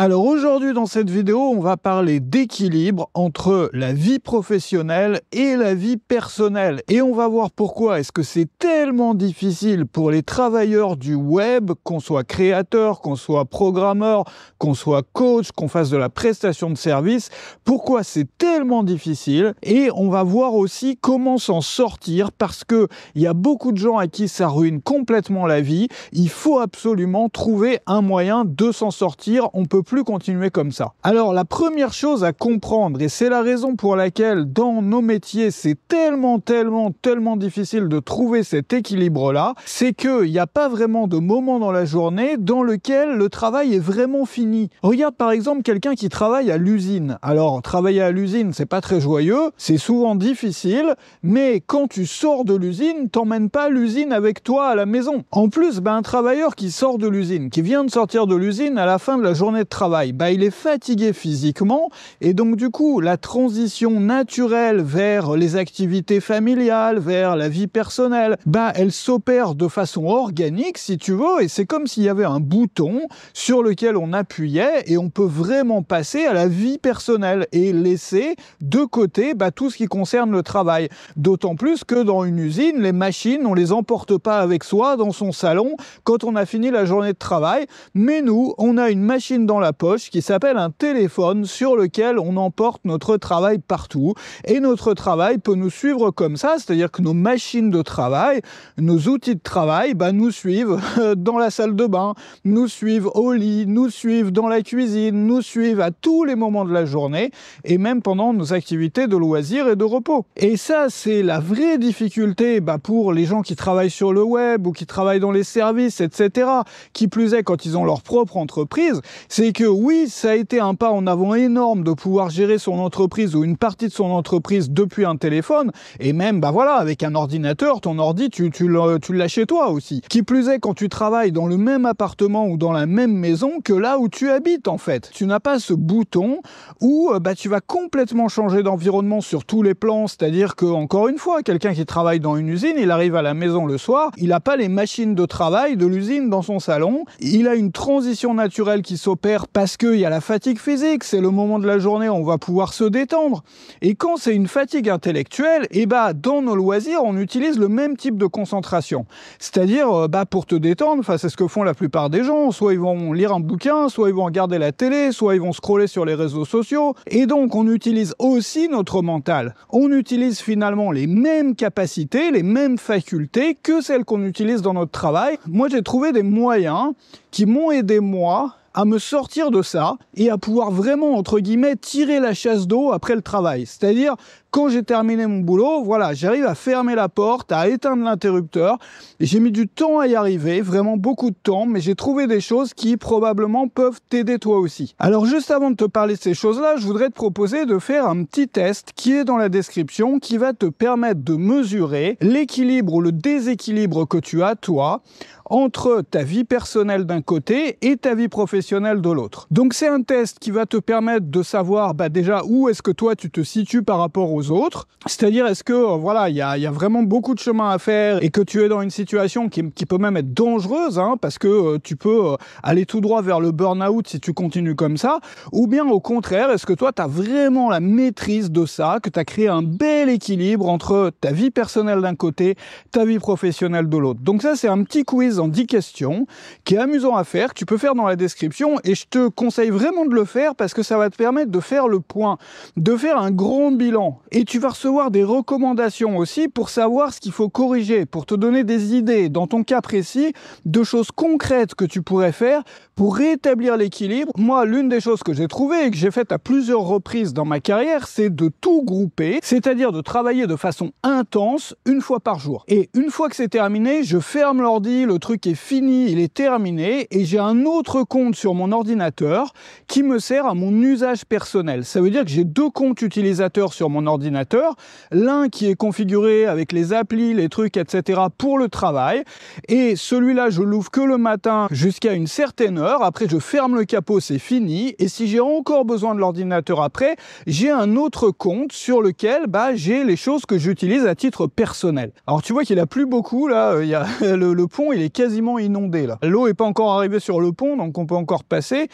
Alors aujourd'hui dans cette vidéo, on va parler d'équilibre entre la vie professionnelle et la vie personnelle. Et on va voir pourquoi est-ce que c'est tellement difficile pour les travailleurs du web, qu'on soit créateur, qu'on soit programmeur, qu'on soit coach, qu'on fasse de la prestation de service, pourquoi c'est tellement difficile. Et on va voir aussi comment s'en sortir parce que il y a beaucoup de gens à qui ça ruine complètement la vie. Il faut absolument trouver un moyen de s'en sortir. On peut plus continuer comme ça. Alors la première chose à comprendre, et c'est la raison pour laquelle dans nos métiers c'est tellement, tellement, tellement difficile de trouver cet équilibre-là, c'est il n'y a pas vraiment de moment dans la journée dans lequel le travail est vraiment fini. Regarde par exemple quelqu'un qui travaille à l'usine. Alors travailler à l'usine, c'est pas très joyeux, c'est souvent difficile, mais quand tu sors de l'usine, t'emmènes pas l'usine avec toi à la maison. En plus, ben, un travailleur qui sort de l'usine, qui vient de sortir de l'usine à la fin de la journée de travail, travail bah, Il est fatigué physiquement et donc du coup, la transition naturelle vers les activités familiales, vers la vie personnelle, bah, elle s'opère de façon organique si tu veux et c'est comme s'il y avait un bouton sur lequel on appuyait et on peut vraiment passer à la vie personnelle et laisser de côté bah, tout ce qui concerne le travail. D'autant plus que dans une usine, les machines, on les emporte pas avec soi dans son salon quand on a fini la journée de travail, mais nous, on a une machine dans la poche qui s'appelle un téléphone sur lequel on emporte notre travail partout. Et notre travail peut nous suivre comme ça, c'est-à-dire que nos machines de travail, nos outils de travail, bah, nous suivent euh, dans la salle de bain, nous suivent au lit, nous suivent dans la cuisine, nous suivent à tous les moments de la journée et même pendant nos activités de loisirs et de repos. Et ça, c'est la vraie difficulté bah, pour les gens qui travaillent sur le web ou qui travaillent dans les services, etc., qui plus est quand ils ont leur propre entreprise, c'est que oui, ça a été un pas en avant énorme de pouvoir gérer son entreprise ou une partie de son entreprise depuis un téléphone, et même, bah voilà, avec un ordinateur, ton ordi, tu, tu l'as chez toi aussi. Qui plus est, quand tu travailles dans le même appartement ou dans la même maison que là où tu habites, en fait. Tu n'as pas ce bouton où euh, bah, tu vas complètement changer d'environnement sur tous les plans, c'est-à-dire que, encore une fois, quelqu'un qui travaille dans une usine, il arrive à la maison le soir, il n'a pas les machines de travail de l'usine dans son salon, il a une transition naturelle qui s'opère parce qu'il y a la fatigue physique, c'est le moment de la journée où on va pouvoir se détendre. Et quand c'est une fatigue intellectuelle, et eh bah, dans nos loisirs, on utilise le même type de concentration. C'est-à-dire, euh, bah, pour te détendre, c'est ce que font la plupart des gens. Soit ils vont lire un bouquin, soit ils vont regarder la télé, soit ils vont scroller sur les réseaux sociaux. Et donc, on utilise aussi notre mental. On utilise finalement les mêmes capacités, les mêmes facultés que celles qu'on utilise dans notre travail. Moi, j'ai trouvé des moyens qui m'ont aidé, moi, à me sortir de ça et à pouvoir vraiment, entre guillemets, tirer la chasse d'eau après le travail. C'est-à-dire, quand j'ai terminé mon boulot, voilà, j'arrive à fermer la porte, à éteindre l'interrupteur. J'ai mis du temps à y arriver, vraiment beaucoup de temps, mais j'ai trouvé des choses qui probablement peuvent t'aider toi aussi. Alors juste avant de te parler de ces choses-là, je voudrais te proposer de faire un petit test qui est dans la description, qui va te permettre de mesurer l'équilibre ou le déséquilibre que tu as toi entre ta vie personnelle d'un côté et ta vie professionnelle de l'autre. Donc c'est un test qui va te permettre de savoir bah, déjà où est-ce que toi tu te situes par rapport aux autres. C'est-à-dire est-ce que euh, voilà, il y a, vraiment beaucoup de chemin à faire et que tu es dans une situation qui, peut même être dangereuse hein, parce que euh, tu peux euh, aller tout droit vers le burn-out si tu continues comme ça. Ou bien au contraire, est-ce que toi tu as vraiment la maîtrise de ça, que tu as créé un bel équilibre entre ta vie personnelle d'un côté, ta vie professionnelle de l'autre. Donc ça c'est un petit quiz en 10 questions qui est amusant à faire, tu peux faire dans la description et je te conseille vraiment de le faire parce que ça va te permettre de faire le point, de faire un grand bilan et tu vas recevoir des recommandations aussi pour savoir ce qu'il faut corriger, pour te donner des idées, dans ton cas précis, de choses concrètes que tu pourrais faire pour rétablir l'équilibre. Moi, l'une des choses que j'ai trouvées et que j'ai faites à plusieurs reprises dans ma carrière, c'est de tout grouper, c'est-à-dire de travailler de façon intense une fois par jour. Et une fois que c'est terminé, je ferme l'ordi, le truc truc est fini, il est terminé, et j'ai un autre compte sur mon ordinateur qui me sert à mon usage personnel. Ça veut dire que j'ai deux comptes utilisateurs sur mon ordinateur, l'un qui est configuré avec les applis, les trucs, etc. pour le travail, et celui-là, je l'ouvre que le matin jusqu'à une certaine heure, après je ferme le capot, c'est fini, et si j'ai encore besoin de l'ordinateur après, j'ai un autre compte sur lequel bah, j'ai les choses que j'utilise à titre personnel. Alors tu vois qu'il a plus beaucoup là, euh, il y a le, pont il est quasiment inondé là. L'eau n'est pas encore arrivée sur le pont, donc on peut encore passer.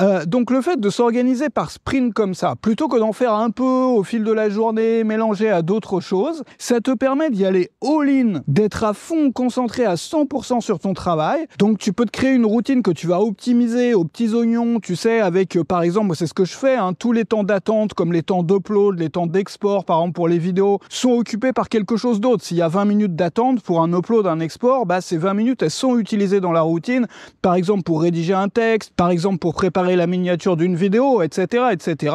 Euh, donc le fait de s'organiser par sprint comme ça, plutôt que d'en faire un peu au fil de la journée, mélangé à d'autres choses, ça te permet d'y aller all-in, d'être à fond concentré à 100% sur ton travail. Donc tu peux te créer une routine que tu vas optimiser aux petits oignons, tu sais, avec euh, par exemple, c'est ce que je fais, hein, tous les temps d'attente comme les temps d'upload, les temps d'export par exemple pour les vidéos, sont occupés par quelque chose d'autre. S'il y a 20 minutes d'attente pour un upload, un export, bah c'est 20 minutes sont utilisés dans la routine, par exemple pour rédiger un texte, par exemple pour préparer la miniature d'une vidéo, etc., etc.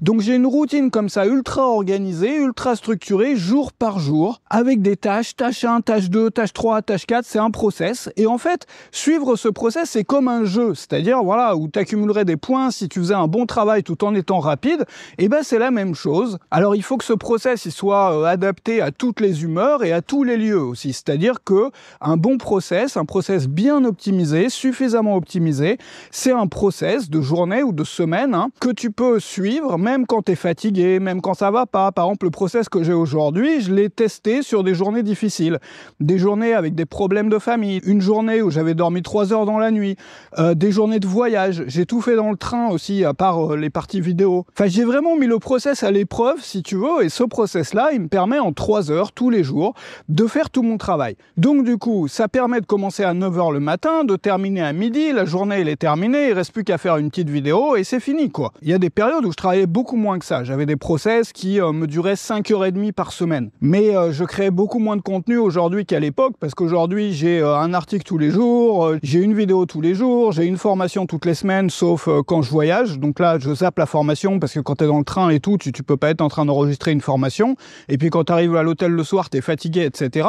Donc j'ai une routine comme ça ultra organisée, ultra structurée, jour par jour, avec des tâches, tâche 1, tâche 2, tâche 3, tâche 4, c'est un process. Et en fait, suivre ce process, c'est comme un jeu, c'est-à-dire voilà où tu accumulerais des points si tu faisais un bon travail tout en étant rapide. Et eh ben c'est la même chose. Alors il faut que ce process il soit euh, adapté à toutes les humeurs et à tous les lieux aussi, c'est-à-dire que un bon process process, un process bien optimisé, suffisamment optimisé. C'est un process de journée ou de semaine hein, que tu peux suivre même quand tu es fatigué, même quand ça va pas. Par exemple, le process que j'ai aujourd'hui, je l'ai testé sur des journées difficiles, des journées avec des problèmes de famille, une journée où j'avais dormi 3 heures dans la nuit, euh, des journées de voyage, j'ai tout fait dans le train aussi à part euh, les parties vidéo. Enfin, j'ai vraiment mis le process à l'épreuve si tu veux et ce process là, il me permet en 3 heures tous les jours de faire tout mon travail. Donc du coup, ça permet de commencer à 9h le matin, de terminer à midi, la journée elle est terminée, il reste plus qu'à faire une petite vidéo et c'est fini quoi. Il y a des périodes où je travaillais beaucoup moins que ça, j'avais des process qui euh, me duraient 5h30 par semaine. Mais euh, je créais beaucoup moins de contenu aujourd'hui qu'à l'époque parce qu'aujourd'hui j'ai euh, un article tous les jours, j'ai une vidéo tous les jours, j'ai une formation toutes les semaines sauf quand je voyage. Donc là je zappe la formation parce que quand t'es dans le train et tout, tu, tu peux pas être en train d'enregistrer une formation. Et puis quand t'arrives à l'hôtel le soir, t'es fatigué, etc.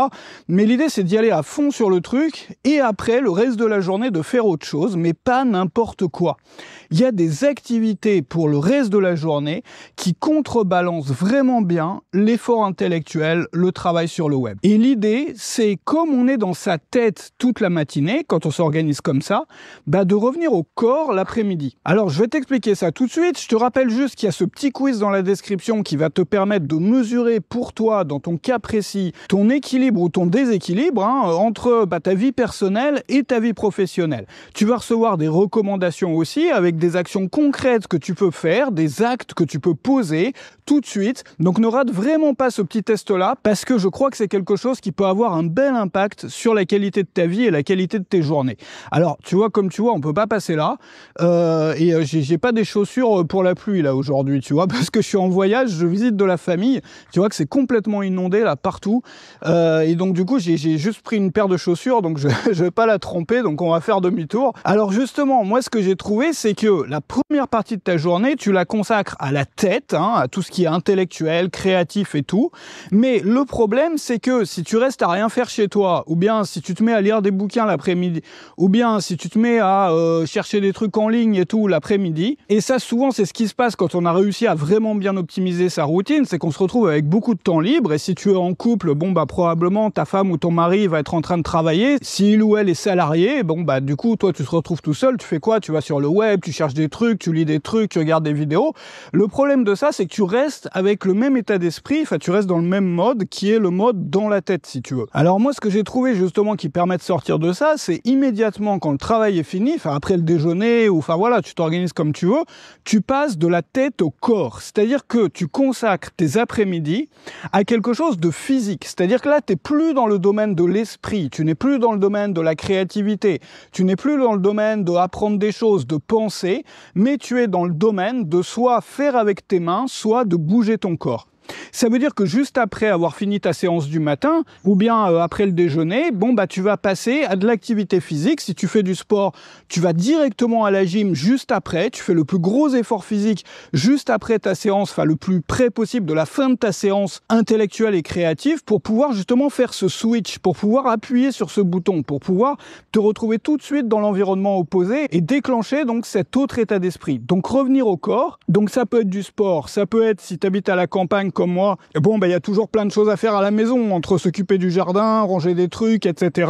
Mais l'idée c'est d'y aller à fond sur le truc et après le reste de la journée de faire autre chose, mais pas n'importe quoi. Il y a des activités pour le reste de la journée qui contrebalancent vraiment bien l'effort intellectuel, le travail sur le web. Et l'idée, c'est comme on est dans sa tête toute la matinée, quand on s'organise comme ça, bah, de revenir au corps l'après-midi. Alors je vais t'expliquer ça tout de suite, je te rappelle juste qu'il y a ce petit quiz dans la description qui va te permettre de mesurer pour toi, dans ton cas précis, ton équilibre ou ton déséquilibre hein, entre bah, ta vie personnelle et ta vie professionnelle. Tu vas recevoir des recommandations aussi avec des actions concrètes que tu peux faire, des actes que tu peux poser tout de suite. Donc ne rate vraiment pas ce petit test-là parce que je crois que c'est quelque chose qui peut avoir un bel impact sur la qualité de ta vie et la qualité de tes journées. Alors tu vois, comme tu vois, on peut pas passer là. Euh, et euh, j'ai pas des chaussures euh, pour la pluie là aujourd'hui, tu vois, parce que je suis en voyage, je visite de la famille. Tu vois que c'est complètement inondé là partout. et donc du coup, j'ai juste pris une paire de chaussures. Donc donc je ne vais pas la tromper, donc on va faire demi-tour. Alors justement, moi ce que j'ai trouvé, c'est que la première partie de ta journée, tu la consacres à la tête, hein, à tout ce qui est intellectuel, créatif et tout. Mais le problème, c'est que si tu restes à rien faire chez toi, ou bien si tu te mets à lire des bouquins l'après-midi, ou bien si tu te mets à euh, chercher des trucs en ligne et tout l'après-midi, et ça souvent c'est ce qui se passe quand on a réussi à vraiment bien optimiser sa routine, c'est qu'on se retrouve avec beaucoup de temps libre, et si tu es en couple, bon bah probablement ta femme ou ton mari va être en train de travailler, s'il ou elle est salarié, bon bah du coup toi tu te retrouves tout seul, tu fais quoi Tu vas sur le web, tu cherches des trucs, tu lis des trucs, tu regardes des vidéos. Le problème de ça, c'est que tu restes avec le même état d'esprit, enfin tu restes dans le même mode qui est le mode dans la tête si tu veux. Alors moi ce que j'ai trouvé justement qui permet de sortir de ça, c'est immédiatement quand le travail est fini, enfin après le déjeuner ou enfin voilà, tu t'organises comme tu veux, tu passes de la tête au corps. C'est-à-dire que tu consacres tes après-midi à quelque chose de physique. C'est-à-dire que là tu plus dans le domaine de l'esprit, tu n'es plus dans domaine de la créativité, tu n'es plus dans le domaine de apprendre des choses, de penser, mais tu es dans le domaine de soit faire avec tes mains, soit de bouger ton corps. Ça veut dire que juste après avoir fini ta séance du matin, ou bien euh, après le déjeuner, bon bah tu vas passer à de l'activité physique. Si tu fais du sport, tu vas directement à la gym juste après. Tu fais le plus gros effort physique juste après ta séance, enfin le plus près possible de la fin de ta séance intellectuelle et créative pour pouvoir justement faire ce switch, pour pouvoir appuyer sur ce bouton, pour pouvoir te retrouver tout de suite dans l'environnement opposé et déclencher donc cet autre état d'esprit. Donc revenir au corps. Donc ça peut être du sport, ça peut être si tu habites à la campagne comme moi, bon, ben, il y a toujours plein de choses à faire à la maison, entre s'occuper du jardin, ranger des trucs, etc.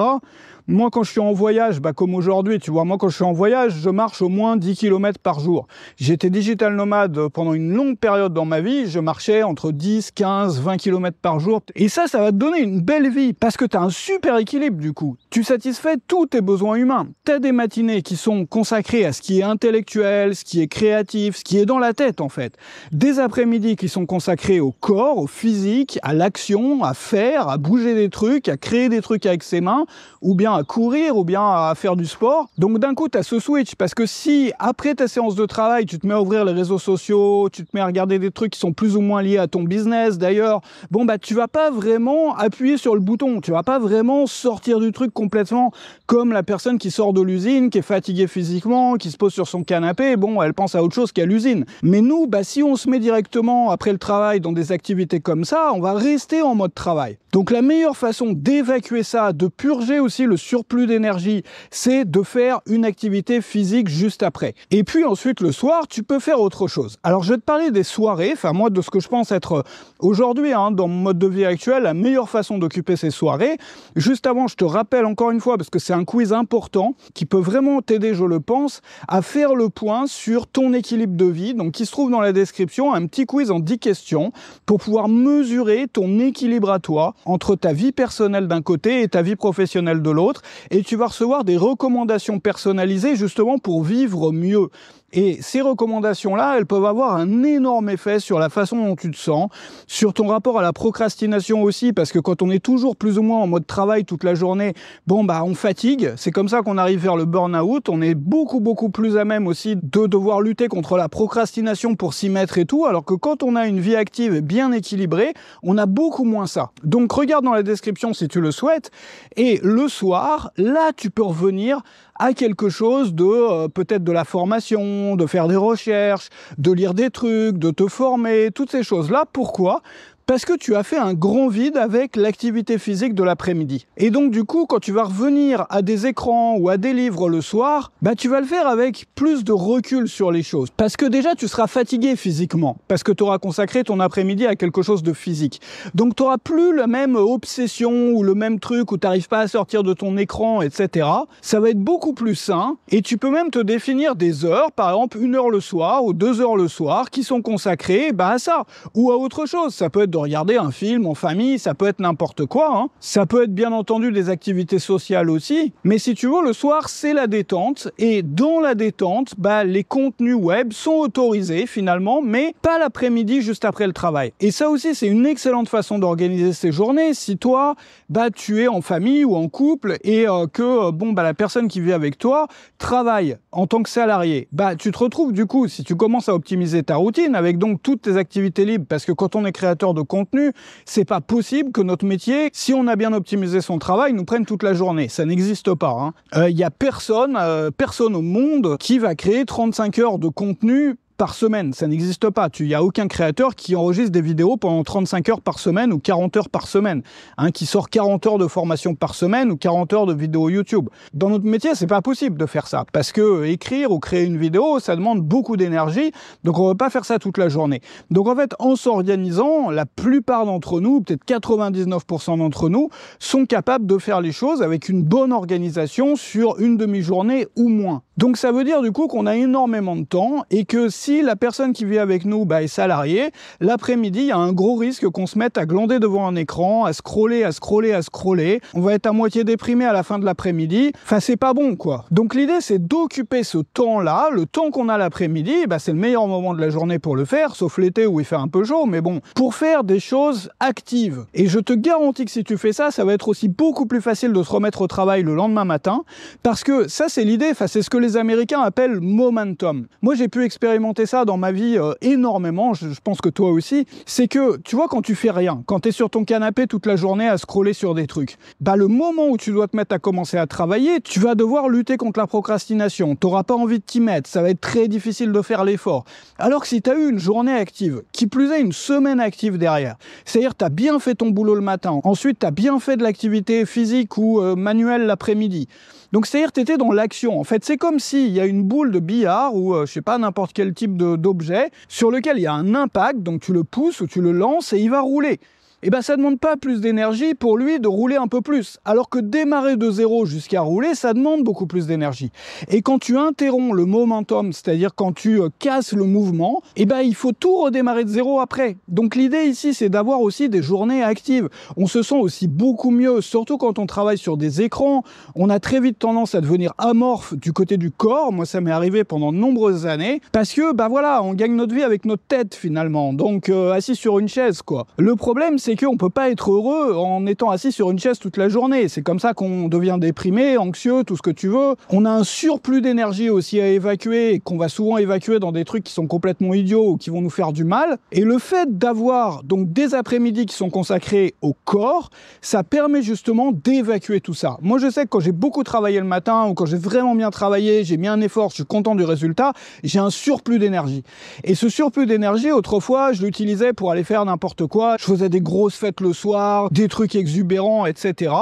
Moi, quand je suis en voyage, bah, comme aujourd'hui, tu vois, moi, quand je suis en voyage, je marche au moins 10 km par jour. J'étais digital nomade pendant une longue période dans ma vie. Je marchais entre 10, 15, 20 km par jour. Et ça, ça va te donner une belle vie parce que tu as un super équilibre du coup. Tu satisfais tous tes besoins humains. Tu as des matinées qui sont consacrées à ce qui est intellectuel, ce qui est créatif, ce qui est dans la tête en fait. Des après-midi qui sont consacrés au corps, au physique, à l'action, à faire, à bouger des trucs, à créer des trucs avec ses mains ou bien à courir ou bien à faire du sport. Donc d'un coup, tu as ce switch parce que si après ta séance de travail, tu te mets à ouvrir les réseaux sociaux, tu te mets à regarder des trucs qui sont plus ou moins liés à ton business d'ailleurs, bon bah tu vas pas vraiment appuyer sur le bouton, tu vas pas vraiment sortir du truc complètement comme la personne qui sort de l'usine, qui est fatiguée physiquement, qui se pose sur son canapé, bon, elle pense à autre chose qu'à l'usine. Mais nous, bah si on se met directement après le travail dans des activités comme ça, on va rester en mode travail. Donc la meilleure façon d'évacuer ça, de purger aussi le surplus d'énergie, c'est de faire une activité physique juste après. Et puis ensuite, le soir, tu peux faire autre chose. Alors, je vais te parler des soirées, enfin, moi, de ce que je pense être euh, aujourd'hui, hein, dans mon mode de vie actuel, la meilleure façon d'occuper ces soirées. Juste avant, je te rappelle encore une fois, parce que c'est un quiz important qui peut vraiment t'aider, je le pense, à faire le point sur ton équilibre de vie, donc qui se trouve dans la description, un petit quiz en 10 questions pour pouvoir mesurer ton équilibre à toi entre ta vie personnelle d'un côté et ta vie professionnelle de l'autre et tu vas recevoir des recommandations personnalisées justement pour vivre mieux. Et ces recommandations-là, elles peuvent avoir un énorme effet sur la façon dont tu te sens, sur ton rapport à la procrastination aussi, parce que quand on est toujours plus ou moins en mode travail toute la journée, bon bah on fatigue, c'est comme ça qu'on arrive vers le burn-out, on est beaucoup beaucoup plus à même aussi de devoir lutter contre la procrastination pour s'y mettre et tout, alors que quand on a une vie active et bien équilibrée, on a beaucoup moins ça. Donc regarde dans la description si tu le souhaites, et le soir, là tu peux revenir à quelque chose de euh, peut-être de la formation, de faire des recherches, de lire des trucs, de te former, toutes ces choses-là. Pourquoi parce que tu as fait un grand vide avec l'activité physique de l'après-midi. Et donc du coup, quand tu vas revenir à des écrans ou à des livres le soir, bah tu vas le faire avec plus de recul sur les choses parce que déjà tu seras fatigué physiquement parce que tu auras consacré ton après-midi à quelque chose de physique. Donc tu auras plus la même obsession ou le même truc où tu n'arrives pas à sortir de ton écran, etc. Ça va être beaucoup plus sain et tu peux même te définir des heures, par exemple une heure le soir ou deux heures le soir qui sont consacrées bah, à ça ou à autre chose. Ça peut être regarder un film en famille, ça peut être n'importe quoi. Hein. Ça peut être bien entendu des activités sociales aussi. Mais si tu veux, le soir, c'est la détente. Et dans la détente, bah, les contenus web sont autorisés finalement, mais pas l'après-midi juste après le travail. Et ça aussi, c'est une excellente façon d'organiser ses journées. Si toi, bah, tu es en famille ou en couple et euh, que euh, bon, bah, la personne qui vit avec toi travaille en tant que salarié, bah, tu te retrouves du coup, si tu commences à optimiser ta routine avec donc toutes tes activités libres, parce que quand on est créateur de contenu. C'est pas possible que notre métier, si on a bien optimisé son travail, nous prenne toute la journée. Ça n'existe pas. Il hein. n'y euh, a personne, euh, personne au monde qui va créer 35 heures de contenu par semaine. Ça n'existe pas. Il n'y a aucun créateur qui enregistre des vidéos pendant 35 heures par semaine ou 40 heures par semaine, hein, qui sort 40 heures de formation par semaine ou 40 heures de vidéos YouTube. Dans notre métier, c'est pas possible de faire ça parce que euh, écrire ou créer une vidéo, ça demande beaucoup d'énergie. Donc on ne peut pas faire ça toute la journée. Donc en fait, en s'organisant, la plupart d'entre nous, peut-être 99% d'entre nous, sont capables de faire les choses avec une bonne organisation sur une demi-journée ou moins. Donc ça veut dire du coup qu'on a énormément de temps et que si la personne qui vit avec nous bah, est salariée, l'après-midi, il y a un gros risque qu'on se mette à glander devant un écran, à scroller, à scroller, à scroller. On va être à moitié déprimé à la fin de l'après-midi. Enfin, c'est pas bon, quoi. Donc l'idée, c'est d'occuper ce temps-là, le temps qu'on a l'après-midi, bah, c'est le meilleur moment de la journée pour le faire, sauf l'été où il fait un peu chaud, mais bon, pour faire des choses actives. Et je te garantis que si tu fais ça, ça va être aussi beaucoup plus facile de se remettre au travail le lendemain matin, parce que ça, c'est l'idée, enfin, c'est ce que les Américains appellent momentum. Moi, j'ai pu expérimenter ça dans ma vie euh, énormément, je, pense que toi aussi, c'est que, tu vois, quand tu fais rien, quand tu es sur ton canapé toute la journée à scroller sur des trucs, bah le moment où tu dois te mettre à commencer à travailler, tu vas devoir lutter contre la procrastination, t'auras pas envie de t'y mettre, ça va être très difficile de faire l'effort. Alors que si tu as eu une journée active, qui plus est une semaine active derrière, c'est-à-dire tu as bien fait ton boulot le matin, ensuite tu as bien fait de l'activité physique ou euh, manuelle l'après-midi, donc c'est RTT dans l'action. En fait, c'est comme s'il y a une boule de billard ou, euh, je sais pas, n'importe quel type d'objet sur lequel il y a un impact, donc tu le pousses ou tu le lances et il va rouler ça eh ben ça demande pas plus d'énergie pour lui de rouler un peu plus. Alors que démarrer de zéro jusqu'à rouler, ça demande beaucoup plus d'énergie. Et quand tu interromps le momentum, c'est-à-dire quand tu euh, casses le mouvement, eh ben il faut tout redémarrer de zéro après. Donc l'idée ici, c'est d'avoir aussi des journées actives. On se sent aussi beaucoup mieux, surtout quand on travaille sur des écrans. On a très vite tendance à devenir amorphe du côté du corps. Moi, ça m'est arrivé pendant de nombreuses années parce que ben voilà, on gagne notre vie avec notre tête finalement. Donc euh, assis sur une chaise quoi. Le problème, c'est on qu'on ne peut pas être heureux en étant assis sur une chaise toute la journée. C'est comme ça qu'on devient déprimé, anxieux, tout ce que tu veux. On a un surplus d'énergie aussi à évacuer, qu'on va souvent évacuer dans des trucs qui sont complètement idiots ou qui vont nous faire du mal. Et le fait d'avoir donc des après-midi qui sont consacrés au corps, ça permet justement d'évacuer tout ça. Moi, je sais que quand j'ai beaucoup travaillé le matin ou quand j'ai vraiment bien travaillé, j'ai mis un effort, je suis content du résultat, j'ai un surplus d'énergie. Et ce surplus d'énergie, autrefois, je l'utilisais pour aller faire n'importe quoi. Je faisais des grosses fêtes le soir, des trucs exubérants, etc.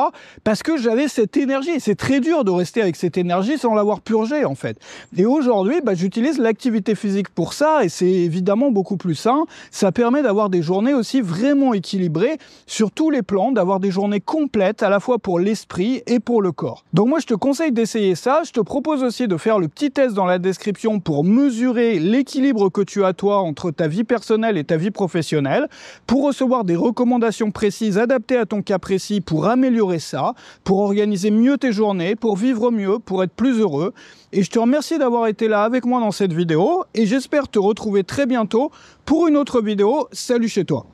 Parce que j'avais cette énergie. C'est très dur de rester avec cette énergie sans l'avoir purgée, en fait. Et aujourd'hui, bah, j'utilise l'activité physique pour ça, et c'est évidemment beaucoup plus sain. Ça permet d'avoir des journées aussi vraiment équilibrées sur tous les plans, d'avoir des journées complètes à la fois pour l'esprit et pour le corps. Donc moi, je te conseille d'essayer ça. Je te propose aussi de faire le petit test dans la description pour mesurer l'équilibre que tu as toi entre ta vie personnelle et ta vie professionnelle, pour recevoir des recommandations recommandations précises adaptées à ton cas précis pour améliorer ça, pour organiser mieux tes journées, pour vivre mieux, pour être plus heureux. Et je te remercie d'avoir été là avec moi dans cette vidéo et j'espère te retrouver très bientôt pour une autre vidéo. Salut chez toi